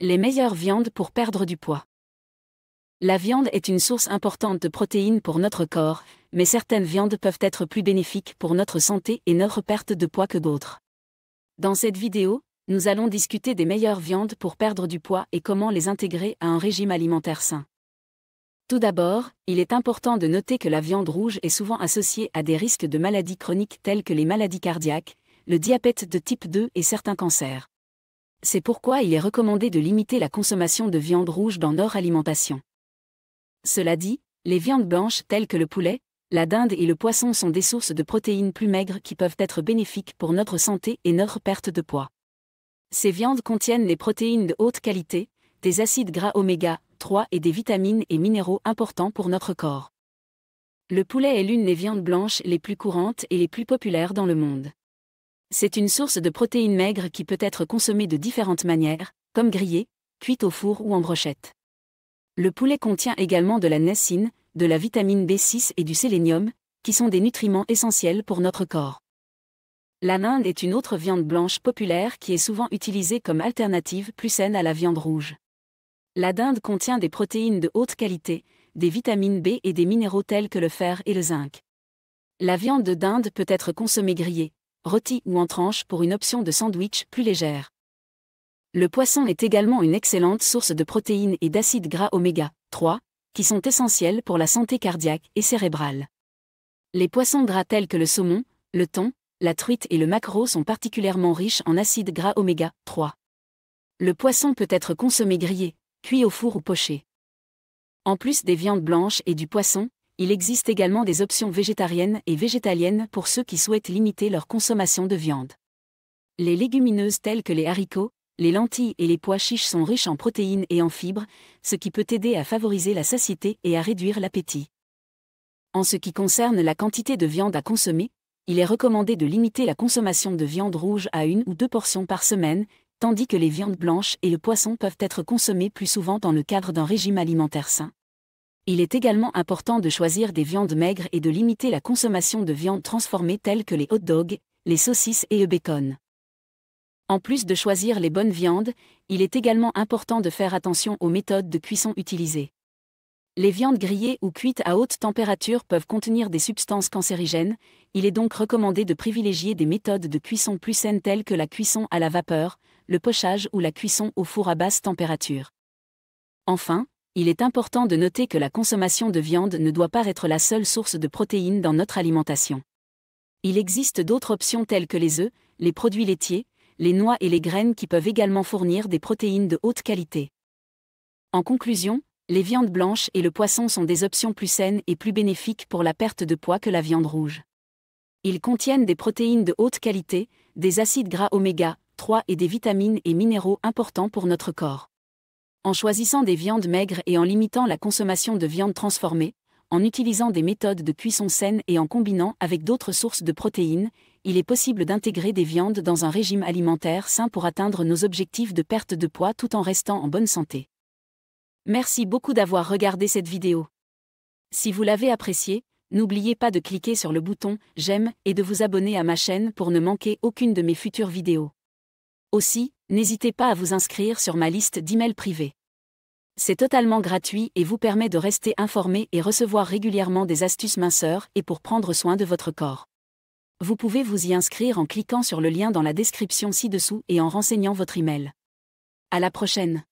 Les meilleures viandes pour perdre du poids. La viande est une source importante de protéines pour notre corps, mais certaines viandes peuvent être plus bénéfiques pour notre santé et notre perte de poids que d'autres. Dans cette vidéo, nous allons discuter des meilleures viandes pour perdre du poids et comment les intégrer à un régime alimentaire sain. Tout d'abord, il est important de noter que la viande rouge est souvent associée à des risques de maladies chroniques telles que les maladies cardiaques, le diabète de type 2 et certains cancers. C'est pourquoi il est recommandé de limiter la consommation de viande rouge dans leur alimentation. Cela dit, les viandes blanches telles que le poulet, la dinde et le poisson sont des sources de protéines plus maigres qui peuvent être bénéfiques pour notre santé et notre perte de poids. Ces viandes contiennent des protéines de haute qualité, des acides gras oméga 3 et des vitamines et minéraux importants pour notre corps. Le poulet est l'une des viandes blanches les plus courantes et les plus populaires dans le monde. C'est une source de protéines maigres qui peut être consommée de différentes manières, comme grillée, cuite au four ou en brochette. Le poulet contient également de la nacine, de la vitamine B6 et du sélénium, qui sont des nutriments essentiels pour notre corps. La dinde est une autre viande blanche populaire qui est souvent utilisée comme alternative plus saine à la viande rouge. La dinde contient des protéines de haute qualité, des vitamines B et des minéraux tels que le fer et le zinc. La viande de dinde peut être consommée grillée, rôti ou en tranche pour une option de sandwich plus légère. Le poisson est également une excellente source de protéines et d'acides gras oméga 3, qui sont essentiels pour la santé cardiaque et cérébrale. Les poissons gras tels que le saumon, le thon, la truite et le maquereau sont particulièrement riches en acides gras oméga 3. Le poisson peut être consommé grillé, cuit au four ou poché. En plus des viandes blanches et du poisson, il existe également des options végétariennes et végétaliennes pour ceux qui souhaitent limiter leur consommation de viande. Les légumineuses telles que les haricots, les lentilles et les pois chiches sont riches en protéines et en fibres, ce qui peut aider à favoriser la satiété et à réduire l'appétit. En ce qui concerne la quantité de viande à consommer, il est recommandé de limiter la consommation de viande rouge à une ou deux portions par semaine, tandis que les viandes blanches et le poisson peuvent être consommés plus souvent dans le cadre d'un régime alimentaire sain. Il est également important de choisir des viandes maigres et de limiter la consommation de viandes transformées telles que les hot dogs, les saucisses et le bacon. En plus de choisir les bonnes viandes, il est également important de faire attention aux méthodes de cuisson utilisées. Les viandes grillées ou cuites à haute température peuvent contenir des substances cancérigènes, il est donc recommandé de privilégier des méthodes de cuisson plus saines telles que la cuisson à la vapeur, le pochage ou la cuisson au four à basse température. Enfin, il est important de noter que la consommation de viande ne doit pas être la seule source de protéines dans notre alimentation. Il existe d'autres options telles que les œufs, les produits laitiers, les noix et les graines qui peuvent également fournir des protéines de haute qualité. En conclusion, les viandes blanches et le poisson sont des options plus saines et plus bénéfiques pour la perte de poids que la viande rouge. Ils contiennent des protéines de haute qualité, des acides gras oméga 3 et des vitamines et minéraux importants pour notre corps. En choisissant des viandes maigres et en limitant la consommation de viandes transformées, en utilisant des méthodes de cuisson saines et en combinant avec d'autres sources de protéines, il est possible d'intégrer des viandes dans un régime alimentaire sain pour atteindre nos objectifs de perte de poids tout en restant en bonne santé. Merci beaucoup d'avoir regardé cette vidéo. Si vous l'avez appréciée, n'oubliez pas de cliquer sur le bouton J'aime et de vous abonner à ma chaîne pour ne manquer aucune de mes futures vidéos. Aussi, N'hésitez pas à vous inscrire sur ma liste d'emails privés. C'est totalement gratuit et vous permet de rester informé et recevoir régulièrement des astuces minceurs et pour prendre soin de votre corps. Vous pouvez vous y inscrire en cliquant sur le lien dans la description ci-dessous et en renseignant votre email. À la prochaine.